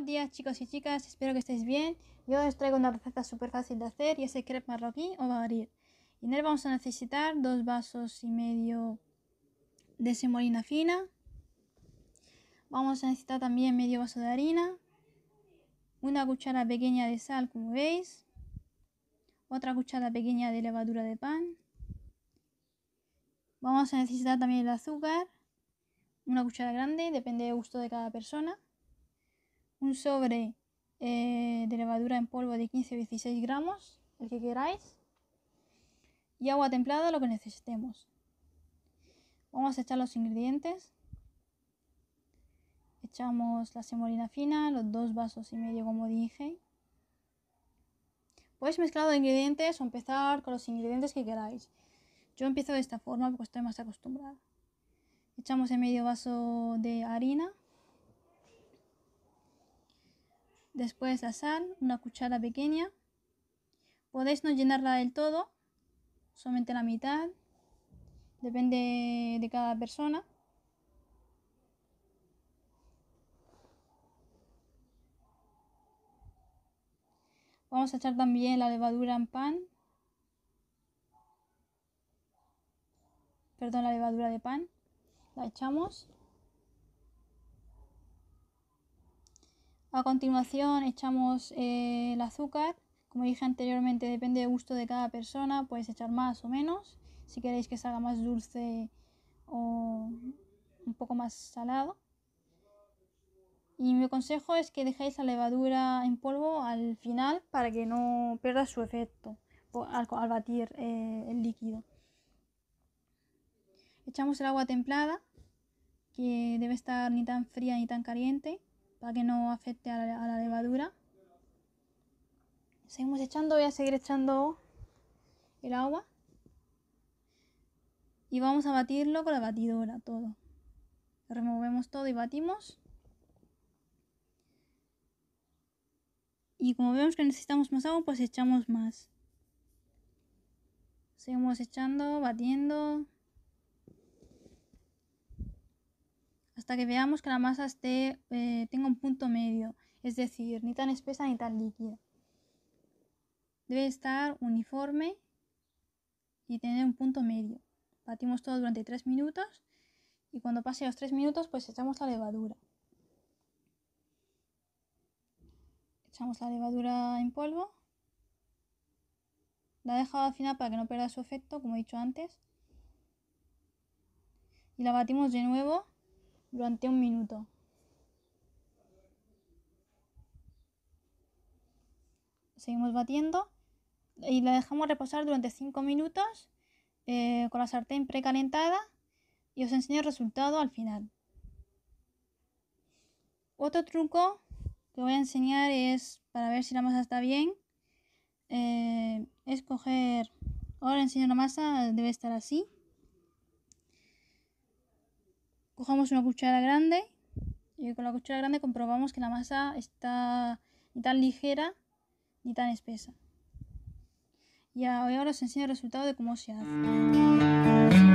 buenos días chicos y chicas, espero que estéis bien. Yo os traigo una receta súper fácil de hacer y es el crepe marroquí o baguette. Y en él vamos a necesitar dos vasos y medio de semolina fina. Vamos a necesitar también medio vaso de harina. Una cuchara pequeña de sal, como veis. Otra cuchara pequeña de levadura de pan. Vamos a necesitar también el azúcar. Una cuchara grande, depende del gusto de cada persona un sobre eh, de levadura en polvo de 15 o 16 gramos, el que queráis, y agua templada, lo que necesitemos. Vamos a echar los ingredientes. Echamos la semolina fina, los dos vasos y medio como dije. Pues mezclar los ingredientes o empezar con los ingredientes que queráis. Yo empiezo de esta forma porque estoy más acostumbrada. Echamos el medio vaso de harina. después la sal, una cuchara pequeña. Podéis no llenarla del todo, solamente la mitad, depende de cada persona. Vamos a echar también la levadura en pan. Perdón, la levadura de pan. La echamos. A continuación echamos eh, el azúcar. Como dije anteriormente, depende del gusto de cada persona, puedes echar más o menos. Si queréis que salga más dulce o un poco más salado. Y mi consejo es que dejéis la levadura en polvo al final para que no pierda su efecto al, al batir eh, el líquido. Echamos el agua templada, que debe estar ni tan fría ni tan caliente para que no afecte a la, levadura. Seguimos echando, voy a seguir echando el agua. Y vamos a batirlo con la batidora, todo. Removemos todo y batimos. Y como vemos que necesitamos más agua, pues echamos más. Seguimos echando, batiendo. hasta que veamos que la masa esté, eh, tenga un punto medio, es decir, ni tan espesa ni tan líquida. Debe estar uniforme y tener un punto medio. Batimos todo durante 3 minutos y cuando pase los 3 minutos pues echamos la levadura. Echamos la levadura en polvo. La he dejado al final para que no pierda su efecto, como he dicho antes. Y la batimos de nuevo durante un minuto. Seguimos batiendo y la dejamos reposar durante 5 minutos eh, con la sartén precalentada y os enseño el resultado al final. Otro truco que voy a enseñar es para ver si la masa está bien. Eh, es coger, ahora enseño la masa, debe estar así. Cojamos una cuchara grande y con la cuchara grande comprobamos que la masa está ni tan ligera ni tan espesa. Y ahora os enseño el resultado de cómo se hace.